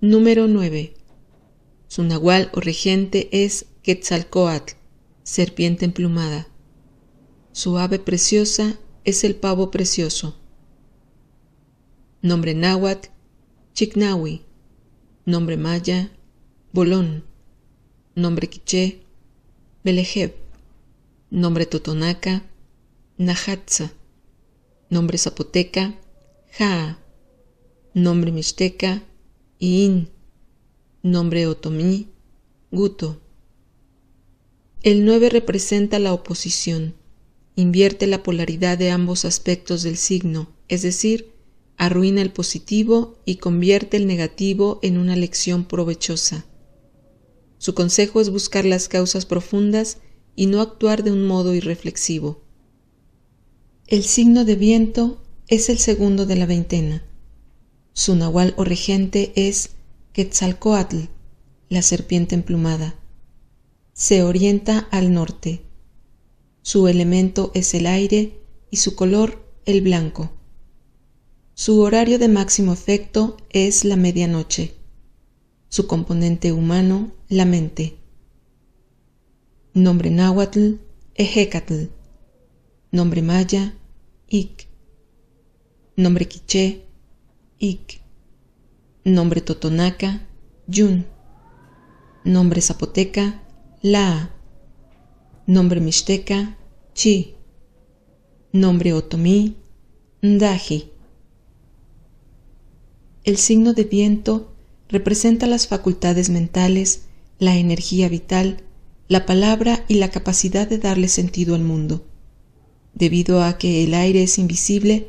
Número 9. Su nahual o regente es Quetzalcoatl, serpiente emplumada. Su ave preciosa es el pavo precioso. Nombre náhuatl, Chicnawi. Nombre maya, Bolón. Nombre quiché, Belejeb. Nombre totonaca, Najatza. Nombre zapoteca, Jaa. Nombre mixteca, yin, nombre otomí, Guto. El 9 representa la oposición, invierte la polaridad de ambos aspectos del signo, es decir, arruina el positivo y convierte el negativo en una lección provechosa. Su consejo es buscar las causas profundas y no actuar de un modo irreflexivo. El signo de viento es el segundo de la veintena. Su nahual o regente es Quetzalcoatl, la serpiente emplumada. Se orienta al norte. Su elemento es el aire y su color el blanco. Su horario de máximo efecto es la medianoche. Su componente humano, la mente. Nombre náhuatl, Ejecatl. Nombre maya, Ik. Nombre quiché, Ik. Nombre totonaca, Yun. Nombre zapoteca, La. Nombre mixteca, Chi. Nombre otomí, Ndaji. El signo de viento representa las facultades mentales, la energía vital, la palabra y la capacidad de darle sentido al mundo. Debido a que el aire es invisible,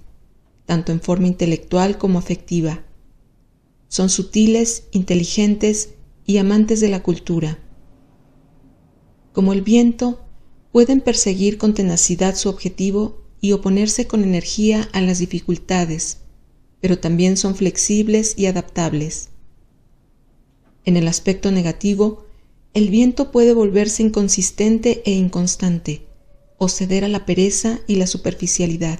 tanto en forma intelectual como afectiva. Son sutiles, inteligentes y amantes de la cultura. Como el viento, pueden perseguir con tenacidad su objetivo y oponerse con energía a las dificultades, pero también son flexibles y adaptables. En el aspecto negativo, el viento puede volverse inconsistente e inconstante, o ceder a la pereza y la superficialidad.